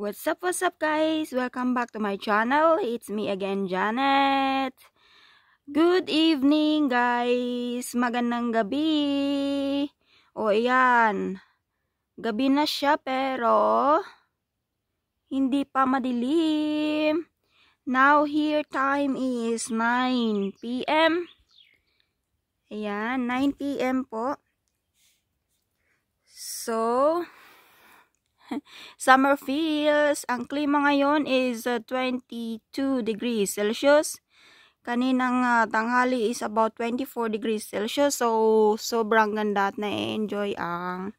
What's up, what's up guys? Welcome back to my channel. It's me again, Janet. Good evening guys. Magandang gabi. O ayan. Gabi na siya pero hindi pa madilim. Now here time is 9 p.m. Ayan, 9 p.m. po. So, Summer feels. Ang klima ngayon is 22 uh, degrees Celsius. Kaninang uh, tanghali is about 24 degrees Celsius. So, sobrang ganda at na-enjoy ang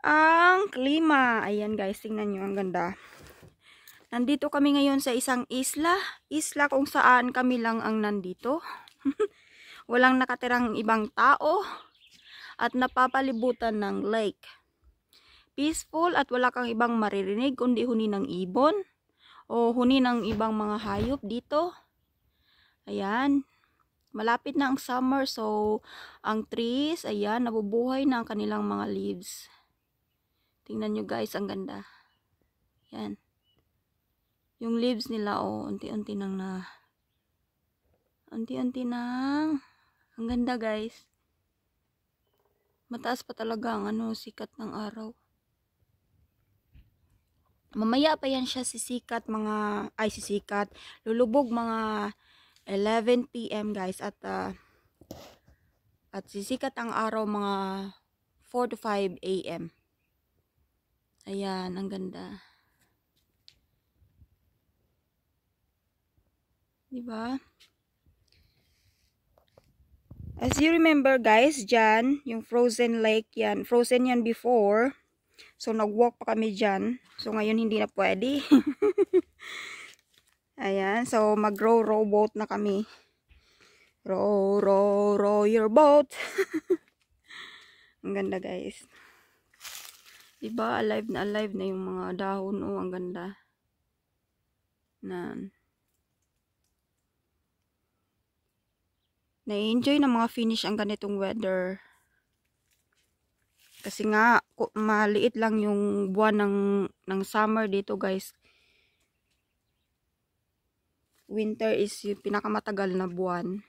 ang klima. Ayan guys, tingnan nyo. Ang ganda. Nandito kami ngayon sa isang isla. Isla kung saan kami lang ang nandito. Walang nakatirang ibang tao. At napapalibutan ng lake peaceful at wala kang ibang maririnig kundi huni ng ibon o huni ng ibang mga hayop dito. Ayan. Malapit na ang summer so ang trees, ayan, nabubuhay na ang kanilang mga leaves. Tingnan nyo guys, ang ganda. Ayan. Yung leaves nila, oh, unti-unti nang na unti-unti nang ang ganda guys. Mataas pa talaga ang ano, sikat ng araw. Mamaya pa yan siya sisikat mga, ay sisikat, lulubog mga 11pm guys at uh, at sisikat ang araw mga 4 to 5 am. Ayan, ang ganda. Diba? As you remember guys, dyan, yung frozen lake yan. Frozen yan before. So, nag-walk pa kami dyan. So, ngayon hindi na pwede. Ayan. So, mag-row row boat na kami. Row, row, row your boat. ang ganda, guys. Diba? Alive na alive na yung mga dahon. Oh, ang ganda. Nan. Na-enjoy na mga finish ang ganitong weather. Kasi nga, maliit lang yung buwan ng, ng summer dito guys. Winter is yung pinakamatagal na buwan.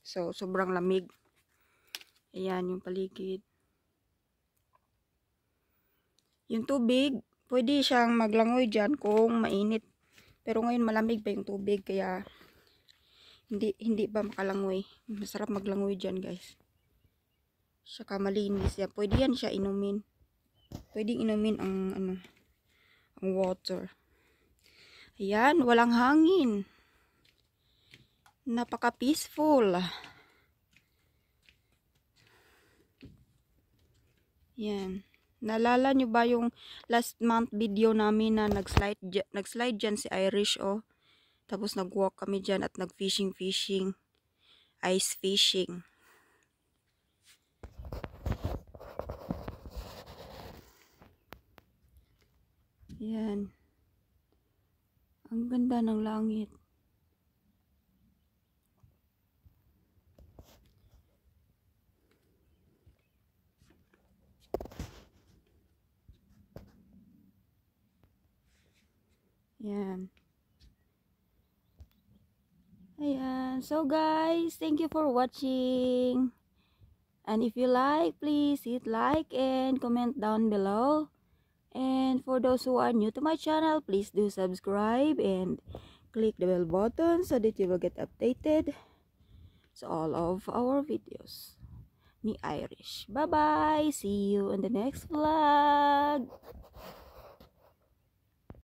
So, sobrang lamig. Ayan, yung paligid. Yung tubig, pwede siyang maglangoy dyan kung mainit. Pero ngayon malamig pa yung tubig, kaya hindi, hindi pa makalangoy. Masarap maglangoy dyan guys. Saka malinis siya. Pwede yan siya inumin. Pwede inumin ang, ano, ang water. Ayan, walang hangin. Napaka-peaceful. Yan. Nalala nyo ba yung last month video namin na nag-slide nag -slide dyan si Irish oh. Tapos nag-walk kami dyan at nag-fishing-fishing. Ice fishing. Yan. Ang ganda ng langit. Yan. Ayan. So guys, thank you for watching. And if you like, please hit like and comment down below. And for those who are new to my channel, please do subscribe and click the bell button so that you will get updated so all of our videos ni Irish. Bye-bye! See you in the next vlog!